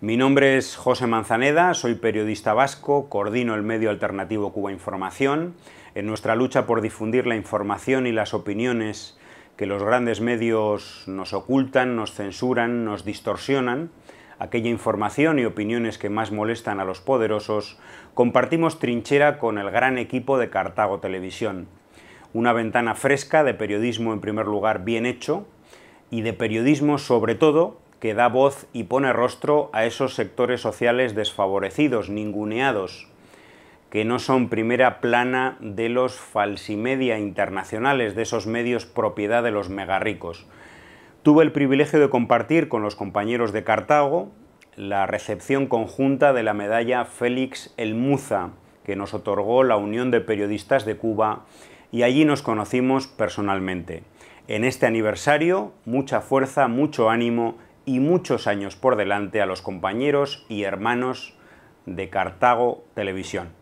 Mi nombre es José Manzaneda, soy periodista vasco, coordino el medio alternativo Cuba Información. En nuestra lucha por difundir la información y las opiniones que los grandes medios nos ocultan, nos censuran, nos distorsionan, aquella información y opiniones que más molestan a los poderosos, compartimos trinchera con el gran equipo de Cartago Televisión. Una ventana fresca de periodismo en primer lugar bien hecho y de periodismo sobre todo que da voz y pone rostro a esos sectores sociales desfavorecidos, ninguneados, que no son primera plana de los falsimedia internacionales, de esos medios propiedad de los megarricos. Tuve el privilegio de compartir con los compañeros de Cartago la recepción conjunta de la medalla Félix El Muza, que nos otorgó la Unión de Periodistas de Cuba, y allí nos conocimos personalmente. En este aniversario, mucha fuerza, mucho ánimo y muchos años por delante a los compañeros y hermanos de Cartago Televisión.